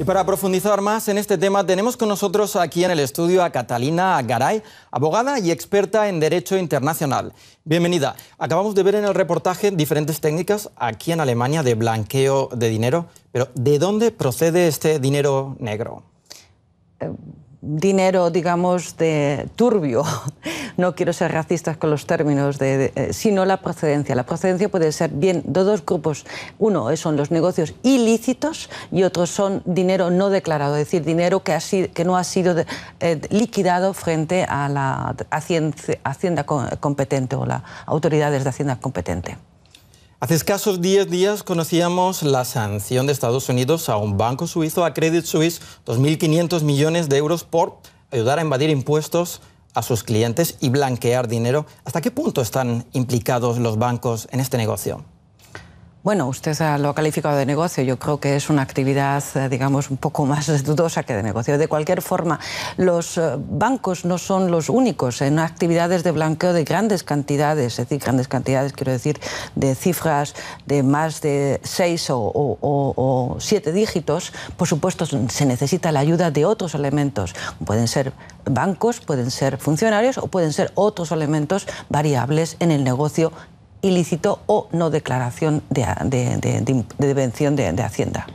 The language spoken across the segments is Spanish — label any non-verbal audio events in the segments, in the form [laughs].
Y para profundizar más en este tema, tenemos con nosotros aquí en el estudio a Catalina Garay, abogada y experta en Derecho Internacional. Bienvenida. Acabamos de ver en el reportaje diferentes técnicas aquí en Alemania de blanqueo de dinero, pero ¿de dónde procede este dinero negro? Eh, dinero, digamos, de turbio. [laughs] No quiero ser racistas con los términos, de, eh, sino la procedencia. La procedencia puede ser bien de dos grupos. Uno son los negocios ilícitos y otro son dinero no declarado, es decir, dinero que, que no ha sido eh, liquidado frente a la hacienda, hacienda competente o las autoridades de Hacienda competente. Hace escasos 10 días conocíamos la sanción de Estados Unidos a un banco suizo, a Credit Suisse, 2.500 millones de euros por ayudar a invadir impuestos a sus clientes y blanquear dinero. ¿Hasta qué punto están implicados los bancos en este negocio? Bueno, usted ah, lo ha calificado de negocio. Yo creo que es una actividad, eh, digamos, un poco más [laughs] dudosa que de negocio. De cualquier forma, los eh, bancos no son los únicos en actividades de blanqueo de grandes cantidades, es decir, grandes cantidades, quiero decir, de cifras de más de seis o, o siete dígitos. Por supuesto, se necesita la ayuda de otros elementos. Pueden ser bancos, pueden ser funcionarios o pueden ser otros elementos variables en el negocio ilícito o no declaración de, de, de, devención de, Hacienda.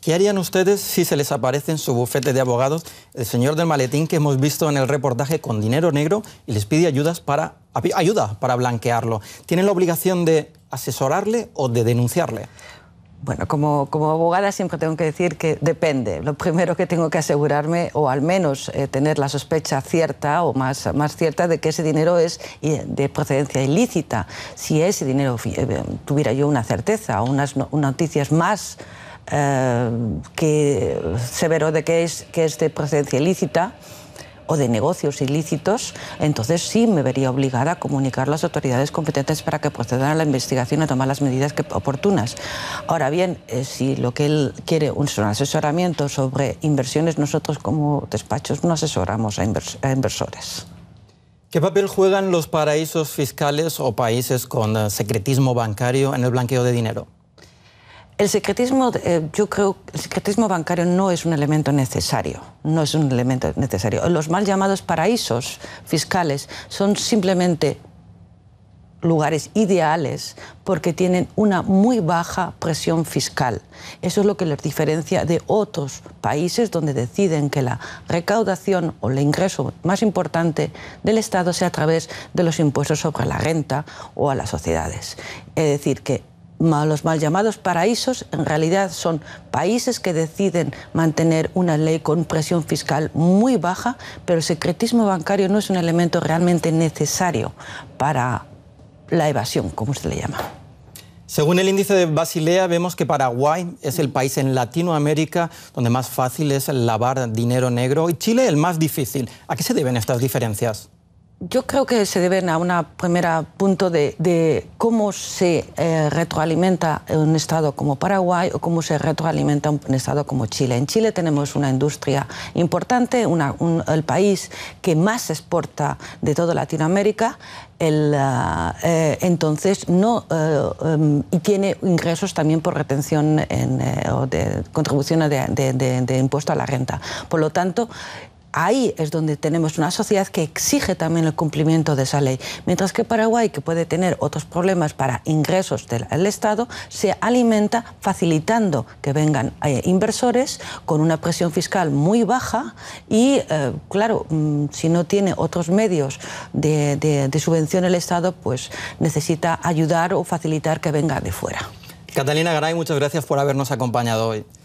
¿Qué harían ustedes si se les aparece en su bufete de abogados el señor del maletín que hemos visto en el reportaje con dinero negro y les pide ayudas para, ayuda para blanquearlo? ¿Tienen la obligación de asesorarle o de denunciarle? Bueno, como, abogada siempre tengo que decir que depende. Lo primero que tengo que asegurarme, o al menos eh, tener la sospecha cierta o más, cierta, de que ese dinero es de procedencia ilícita. Si ese dinero eh, tuviera yo una certeza o unas noticias más eh, que severo de que es de procedencia ilícita, o de negocios ilícitos, entonces sí me vería obligada a comunicar a las autoridades competentes para que procedan a la investigación y a tomar las medidas oportunas. Ahora bien, eh, si lo que él quiere es un asesoramiento sobre inversiones, nosotros como despachos no asesoramos a inversores. ¿Qué papel juegan los paraísos fiscales o países con eh, secretismo bancario en el blanqueo de dinero? El secretismo, eh, yo creo, el secretismo bancario no es un elemento necesario, no es un elemento necesario. Los mal llamados paraísos fiscales son simplemente lugares ideales porque tienen una muy baja presión fiscal. Eso es lo que les diferencia de otros países donde deciden que la recaudación o el ingreso más importante del Estado sea a través de los impuestos sobre la renta o a las sociedades. Es decir, que los mal llamados paraísos en realidad son países que deciden mantener una ley con presión fiscal muy baja, pero el secretismo bancario no es un elemento realmente necesario para la evasión, como se le llama. Según el índice de Basilea, vemos que Paraguay es el país en Latinoamérica donde más fácil es lavar dinero negro y Chile el más difícil. ¿A qué se deben estas diferencias? yo creo que se deben a un primer punto de, cómo se eh, retroalimenta un Estado como Paraguay o cómo se retroalimenta un Estado como Chile. En Chile tenemos una industria importante, el país que más exporta de toda Latinoamérica. Ah, eh, entonces no eh, em, y tiene ingresos también por retención o de contribuciones de, de impuesto a la renta. Por lo tanto, ahí es donde tenemos una sociedad que exige también el cumplimiento de esa ley. Mientras que Paraguay, que puede tener otros problemas para ingresos del Estado, se alimenta facilitando que vengan eh, inversores con una presión fiscal muy baja y, eh, claro, mm, si no tiene otros medios de, de subvención el Estado, pues necesita ayudar o facilitar que venga de fuera. Catalina Garay, muchas gracias por habernos acompañado hoy.